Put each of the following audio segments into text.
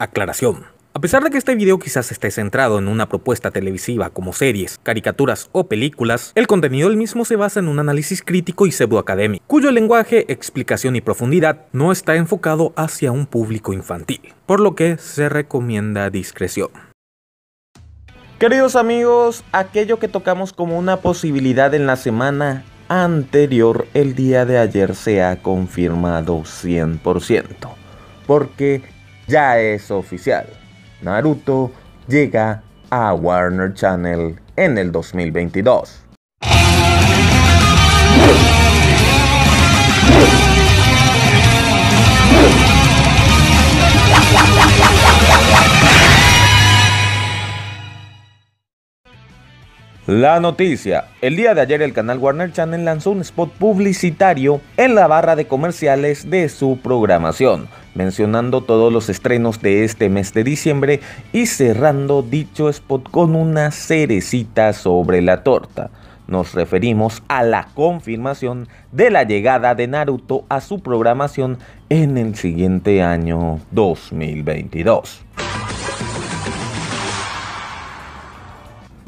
Aclaración. A pesar de que este video quizás esté centrado en una propuesta televisiva como series, caricaturas o películas, el contenido del mismo se basa en un análisis crítico y pseudoacadémico, cuyo lenguaje, explicación y profundidad no está enfocado hacia un público infantil, por lo que se recomienda discreción. Queridos amigos, aquello que tocamos como una posibilidad en la semana anterior, el día de ayer se ha confirmado 100%, porque ya es oficial. Naruto llega a Warner Channel en el 2022. La noticia. El día de ayer el canal Warner Channel lanzó un spot publicitario en la barra de comerciales de su programación, mencionando todos los estrenos de este mes de diciembre y cerrando dicho spot con una cerecita sobre la torta. Nos referimos a la confirmación de la llegada de Naruto a su programación en el siguiente año 2022.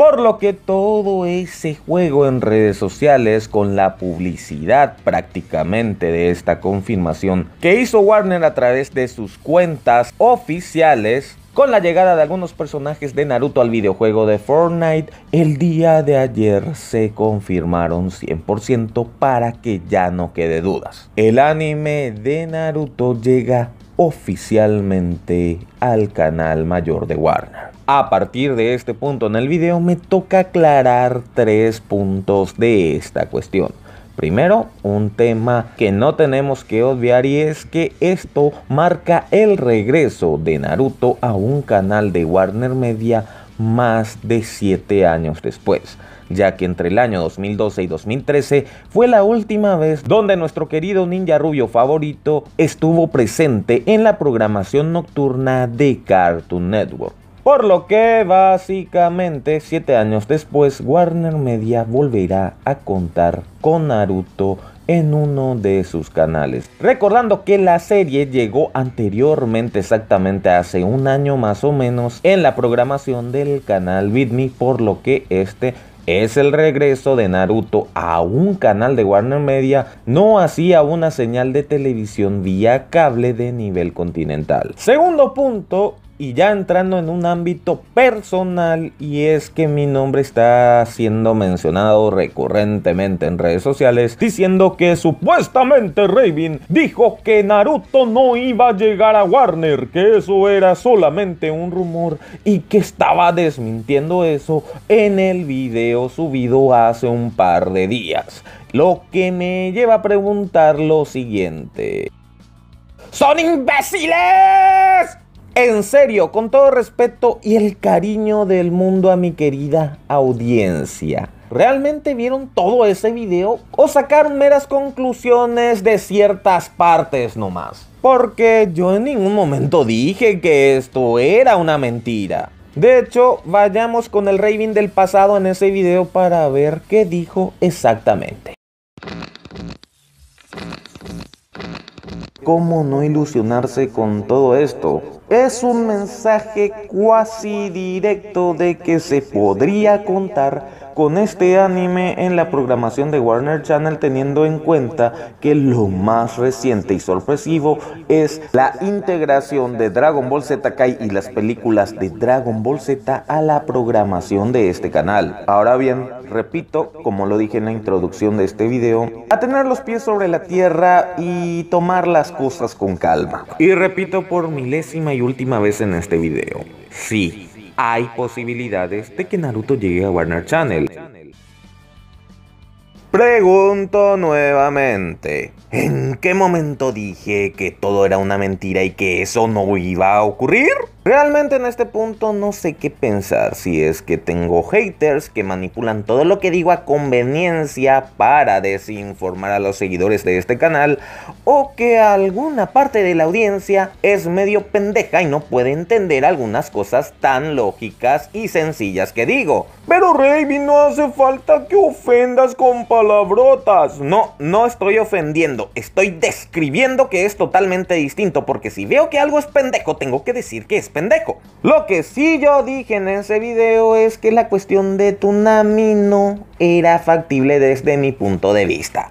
Por lo que todo ese juego en redes sociales con la publicidad prácticamente de esta confirmación que hizo Warner a través de sus cuentas oficiales con la llegada de algunos personajes de Naruto al videojuego de Fortnite, el día de ayer se confirmaron 100% para que ya no quede dudas. El anime de Naruto llega oficialmente al canal mayor de Warner. A partir de este punto en el video me toca aclarar tres puntos de esta cuestión. Primero, un tema que no tenemos que obviar y es que esto marca el regreso de Naruto a un canal de Warner Media más de 7 años después, ya que entre el año 2012 y 2013 fue la última vez donde nuestro querido ninja rubio favorito estuvo presente en la programación nocturna de Cartoon Network. Por lo que básicamente 7 años después Warner Media volverá a contar con Naruto en uno de sus canales. Recordando que la serie llegó anteriormente, exactamente hace un año más o menos, en la programación del canal Bitme, por lo que este es el regreso de Naruto a un canal de Warner Media, no hacía una señal de televisión vía cable de nivel continental. Segundo punto, y ya entrando en un ámbito personal y es que mi nombre está siendo mencionado recurrentemente en redes sociales diciendo que supuestamente Raven dijo que Naruto no iba a llegar a Warner, que eso era solamente un rumor y que estaba desmintiendo eso en el video subido hace un par de días. Lo que me lleva a preguntar lo siguiente. ¡Son imbéciles! En serio, con todo respeto y el cariño del mundo a mi querida audiencia. ¿Realmente vieron todo ese video o sacaron meras conclusiones de ciertas partes nomás? Porque yo en ningún momento dije que esto era una mentira. De hecho, vayamos con el Raven del pasado en ese video para ver qué dijo exactamente. ¿Cómo no ilusionarse con todo esto? es un mensaje cuasi directo de que se podría contar con este anime en la programación de Warner Channel teniendo en cuenta que lo más reciente y sorpresivo es la integración de Dragon Ball Z Kai y las películas de Dragon Ball Z a la programación de este canal. Ahora bien, repito, como lo dije en la introducción de este video, a tener los pies sobre la tierra y tomar las cosas con calma. Y repito por milésima y última vez en este video, sí hay posibilidades de que Naruto llegue a Warner Channel. Pregunto nuevamente, ¿en qué momento dije que todo era una mentira y que eso no iba a ocurrir? Realmente en este punto no sé qué pensar, si es que tengo haters que manipulan todo lo que digo a conveniencia para desinformar a los seguidores de este canal o que alguna parte de la audiencia es medio pendeja y no puede entender algunas cosas tan lógicas y sencillas que digo. Pero Raby, no hace falta que ofendas con palabrotas. No, no estoy ofendiendo, estoy describiendo que es totalmente distinto porque si veo que algo es pendejo tengo que decir que es pendejo. Lo que sí yo dije en ese video es que la cuestión de Tsunami no era factible desde mi punto de vista.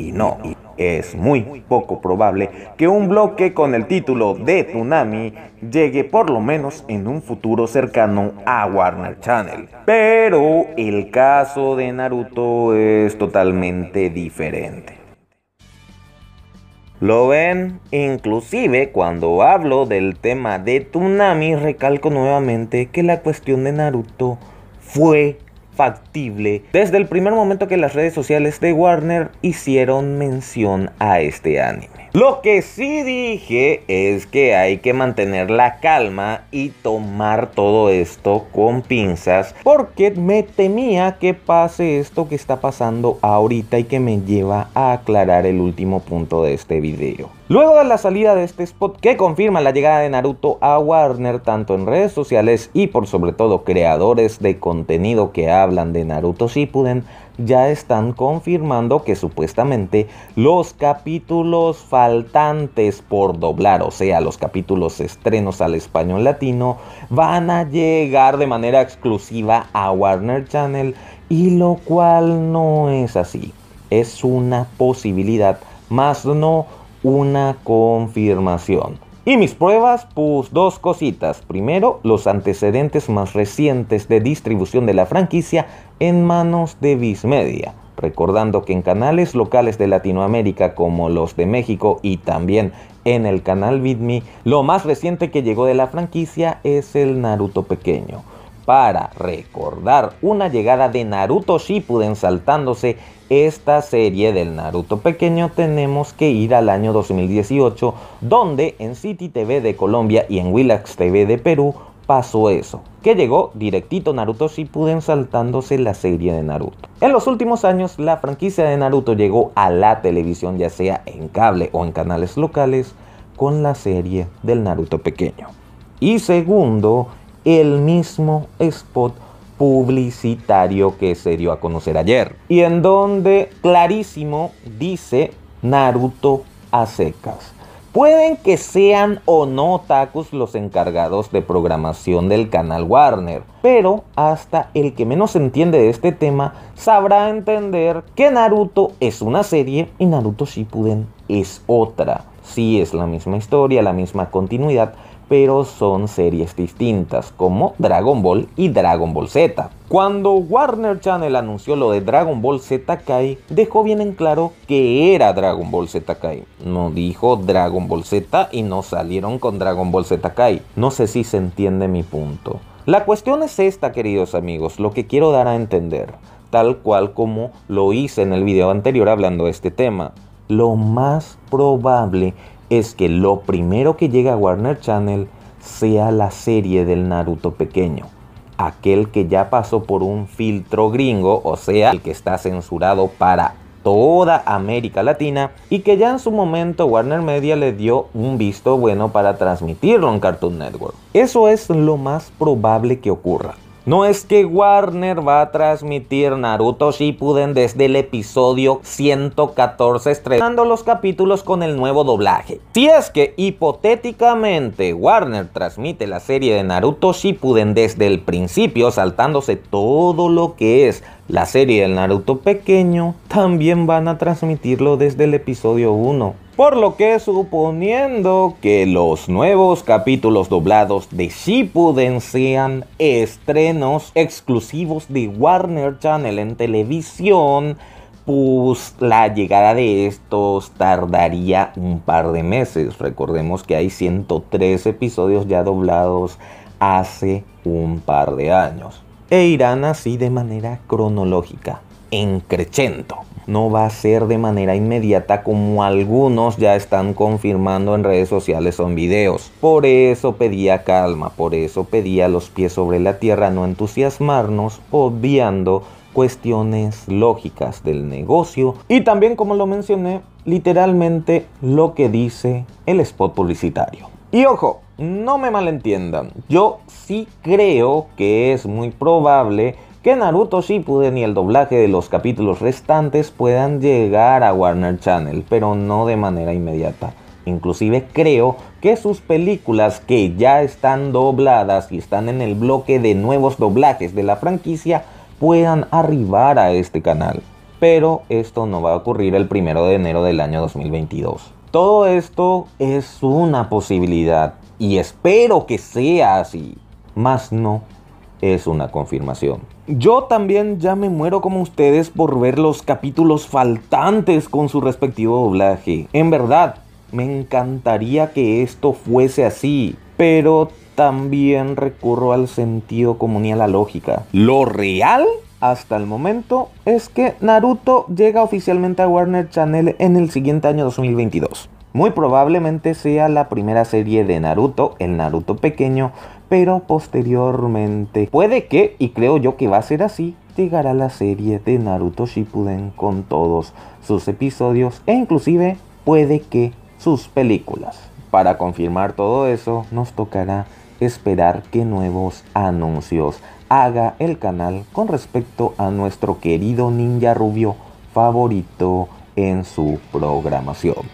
Y no, es muy poco probable que un bloque con el título de Tsunami llegue por lo menos en un futuro cercano a Warner Channel. Pero el caso de Naruto es totalmente diferente. Lo ven, inclusive cuando hablo del tema de Tsunami, recalco nuevamente que la cuestión de Naruto fue factible desde el primer momento que las redes sociales de Warner hicieron mención a este anime. Lo que sí dije es que hay que mantener la calma y tomar todo esto con pinzas porque me temía que pase esto que está pasando ahorita y que me lleva a aclarar el último punto de este video. Luego de la salida de este spot que confirma la llegada de Naruto a Warner tanto en redes sociales y por sobre todo creadores de contenido que hablan de Naruto pueden ya están confirmando que supuestamente los capítulos faltantes por doblar, o sea, los capítulos estrenos al español latino, van a llegar de manera exclusiva a Warner Channel y lo cual no es así. Es una posibilidad, más no una confirmación. Y mis pruebas, pues dos cositas. Primero, los antecedentes más recientes de distribución de la franquicia en manos de Media. Recordando que en canales locales de Latinoamérica como los de México y también en el canal Vidme, lo más reciente que llegó de la franquicia es el Naruto pequeño para recordar una llegada de Naruto Shippuden saltándose esta serie del Naruto pequeño tenemos que ir al año 2018 donde en City TV de Colombia y en Willax TV de Perú pasó eso, que llegó directito Naruto Shippuden saltándose la serie de Naruto. En los últimos años la franquicia de Naruto llegó a la televisión ya sea en cable o en canales locales con la serie del Naruto pequeño. Y segundo, el mismo spot publicitario que se dio a conocer ayer. Y en donde clarísimo dice Naruto a secas. Pueden que sean o no takus los encargados de programación del canal Warner, pero hasta el que menos entiende de este tema sabrá entender que Naruto es una serie y Naruto Shippuden es otra. Si es la misma historia, la misma continuidad, pero son series distintas, como Dragon Ball y Dragon Ball Z. Cuando Warner Channel anunció lo de Dragon Ball Z Kai, dejó bien en claro que era Dragon Ball Z Kai. No dijo Dragon Ball Z y no salieron con Dragon Ball Z Kai. No sé si se entiende mi punto. La cuestión es esta, queridos amigos, lo que quiero dar a entender, tal cual como lo hice en el video anterior hablando de este tema lo más probable es que lo primero que llegue a Warner Channel sea la serie del Naruto pequeño, aquel que ya pasó por un filtro gringo, o sea, el que está censurado para toda América Latina y que ya en su momento Warner Media le dio un visto bueno para transmitirlo en Cartoon Network. Eso es lo más probable que ocurra. No es que Warner va a transmitir Naruto Shippuden desde el episodio 114 estrenando los capítulos con el nuevo doblaje. Si es que hipotéticamente Warner transmite la serie de Naruto Shippuden desde el principio saltándose todo lo que es la serie del Naruto pequeño, también van a transmitirlo desde el episodio 1 por lo que suponiendo que los nuevos capítulos doblados de Shippuden sean estrenos exclusivos de Warner Channel en televisión, pues la llegada de estos tardaría un par de meses. Recordemos que hay 103 episodios ya doblados hace un par de años. E irán así de manera cronológica, en crescendo no va a ser de manera inmediata como algunos ya están confirmando en redes sociales o en videos. Por eso pedía calma, por eso pedía los pies sobre la tierra, no entusiasmarnos, obviando cuestiones lógicas del negocio y también como lo mencioné, literalmente lo que dice el spot publicitario. Y ojo, no me malentiendan, yo sí creo que es muy probable que Naruto Shippuden y el doblaje de los capítulos restantes puedan llegar a Warner Channel, pero no de manera inmediata. Inclusive creo que sus películas que ya están dobladas y están en el bloque de nuevos doblajes de la franquicia puedan arribar a este canal. Pero esto no va a ocurrir el primero de enero del año 2022. Todo esto es una posibilidad y espero que sea así, Más no es una confirmación. Yo también ya me muero como ustedes por ver los capítulos faltantes con su respectivo doblaje. En verdad, me encantaría que esto fuese así, pero también recurro al sentido común y a la lógica. Lo real hasta el momento es que Naruto llega oficialmente a Warner Channel en el siguiente año 2022. Muy probablemente sea la primera serie de Naruto, el Naruto pequeño, pero posteriormente puede que, y creo yo que va a ser así, llegará la serie de Naruto Shippuden con todos sus episodios e inclusive puede que sus películas. Para confirmar todo eso nos tocará esperar que nuevos anuncios haga el canal con respecto a nuestro querido ninja rubio favorito en su programación.